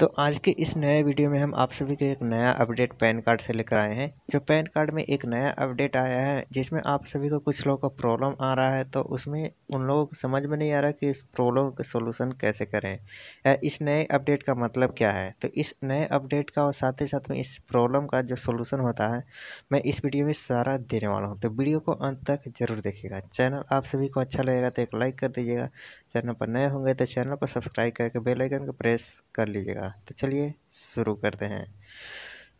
तो आज के इस नए वीडियो में हम आप सभी को एक नया अपडेट पैन कार्ड से लेकर आए हैं जो पैन कार्ड में एक नया अपडेट आया है जिसमें आप सभी को कुछ लोगों को प्रॉब्लम आ रहा है तो उसमें उन लोगों को समझ में नहीं आ रहा कि इस प्रॉब्लम का सोलूसन कैसे करें इस नए अपडेट का मतलब क्या है तो इस नए अपडेट का और साथ ही साथ में इस प्रॉब्लम का जो सोलूसन होता है मैं इस वीडियो में सारा देने वाला हूँ तो वीडियो को अंत तक जरूर देखिएगा चैनल आप सभी को अच्छा लगेगा तो एक लाइक कर दीजिएगा चैनल पर नए होंगे तो चैनल को सब्सक्राइब करके बेलाइकन को प्रेस कर लीजिएगा जाएगा तो चलिए शुरू करते हैं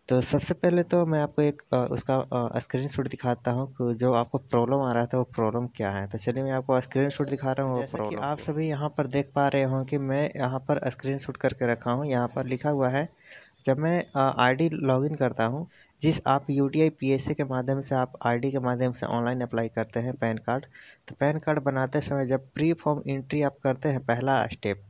तो सबसे पहले तो मैं आपको एक आ, उसका स्क्रीन शॉट दिखाता हूँ जो आपको प्रॉब्लम आ रहा था वो प्रॉब्लम क्या है तो चलिए मैं आपको स्क्रीन शॉट दिखा रहा हूँ वो प्रॉब्लम आप सभी यहाँ पर देख पा रहे हो कि मैं यहाँ पर स्क्रीन शॉट करके रखा हूँ यहाँ पर लिखा हुआ है जब मैं आर डी लॉगिन करता हूँ जिस आप U T I P S C के माध्यम से आप आर डी के माध्यम से ऑनलाइन अप्लाई करते हैं पैन कार्ड तो पैन कार्ड बनाते समय जब प्री फॉर्म इंट्री आप करते हैं पहला स्टेप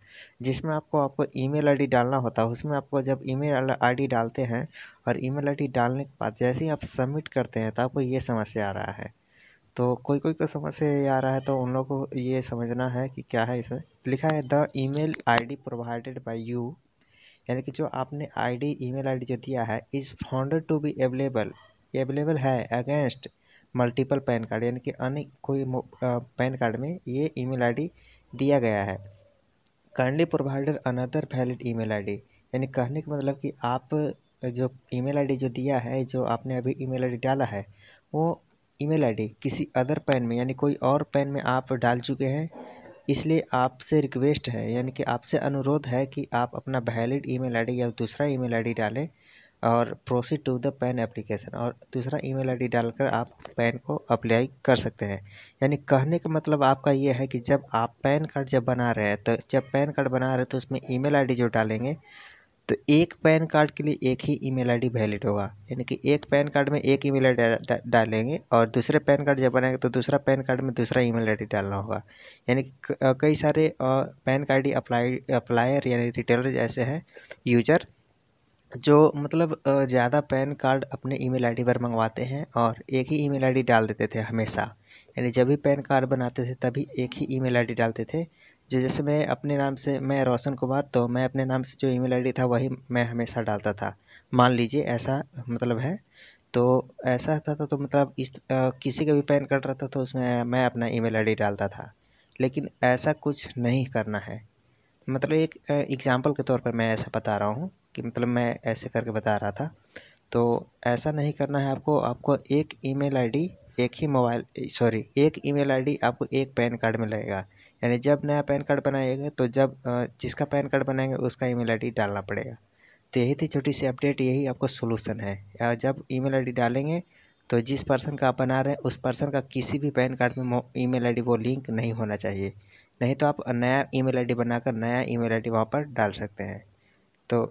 जिसमें आपको आपको ईमेल आईडी डालना होता है उसमें आपको जब ईमेल आईडी डालते हैं और ईमेल आईडी डालने के बाद जैसे ही आप सबमिट करते हैं तो आपको ये समस्या आ रहा है तो कोई कोई को समस्या ये आ रहा है तो उन लोगों को ये समझना है कि क्या है इसमें लिखा है the email ID provided by you यानी कि जो आपने आईडी ईमेल आईडी जो दिया है is founder to be available available है अगेंस्ट मल्टीपल पैन कार्ड यानी कि अन्य कोई पैन कार्ड में ये ईमेल आईडी दिया गया है currently provider another valid email ID यानी कहने का मतलब कि आप जो ईमेल आईडी जो दिया है जो आपने अभी ईमेल आईडी डाला है वो ईमेल आईडी किसी अदर पैन में यानी कोई और पैन में आप डाल चुके हैं इसलिए आपसे रिक्वेस्ट है यानी कि आपसे अनुरोध है कि आप अपना वैलिड ईमेल आईडी या दूसरा ईमेल आईडी डालें और proceed to the PAN application और दूसरा ईमेल आईडी डालकर आप पैन को अप्लाई कर सकते हैं यानी कहने का मतलब आपका ये है कि जब आप पैन कार्ड जब बना रहे हैं तो जब पैन कार्ड बना रहे हैं तो उसमें ई मेल जो डालेंगे तो एक पैन कार्ड के लिए एक ही ईमेल आईडी वैलिड होगा यानी कि एक पैन कार्ड में एक ईमेल आईडी डालेंगे और दूसरे पैन कार्ड जब बनाएंगे तो दूसरा पैन कार्ड में दूसरा ईमेल आईडी डालना होगा यानी कि कई सारे पैन कार्ड अप्लाई अप्लायर यानी रिटेलर जैसे हैं यूजर जो मतलब ज़्यादा पैन कार्ड अपने ई मेल पर मंगवाते हैं और एक ही ई मेल डाल देते थे हमेशा यानी जब भी पैन कार्ड बनाते थे तभी एक ही ई मेल डालते थे जी जैसे मैं अपने नाम से मैं रोशन कुमार तो मैं अपने नाम से जो ईमेल आईडी था वही मैं हमेशा डालता था मान लीजिए ऐसा मतलब है तो ऐसा होता था तो, तो मतलब इस आ, किसी का भी पैन कार्ड रहता तो उसमें मैं अपना ईमेल आईडी डालता था लेकिन ऐसा कुछ नहीं करना है मतलब एक एग्ज़ाम्पल के तौर पर मैं ऐसा बता रहा हूँ कि मतलब मैं ऐसे करके बता रहा था तो ऐसा नहीं करना है आपको आपको एक ईमेल आईडी एक ही मोबाइल सॉरी एक ईमेल आईडी आपको एक पैन कार्ड में लगेगा यानी जब नया पैन कार्ड बनाएगा तो जब जिसका पैन कार्ड बनाएंगे उसका ईमेल आईडी डालना पड़ेगा तो यही थी छोटी सी अपडेट यही आपको सोलूसन है जब ईमेल आईडी डालेंगे तो जिस पर्सन का आप बना रहे हैं उस पर्सन का किसी भी पैन कार्ड में ई मेल वो लिंक नहीं होना चाहिए नहीं तो आप नया ई मेल बनाकर नया ई मेल वहाँ पर डाल सकते हैं तो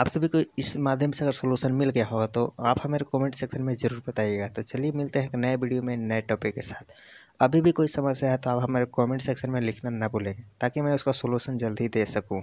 आप सभी को इस माध्यम से अगर सोल्यूशन मिल गया होगा तो आप हमारे कमेंट सेक्शन में ज़रूर बताइएगा तो चलिए मिलते हैं एक नए वीडियो में नए टॉपिक के साथ अभी भी कोई समस्या है तो आप हमारे कमेंट सेक्शन में लिखना ना भूलें ताकि मैं उसका सोलूशन जल्दी दे सकूँ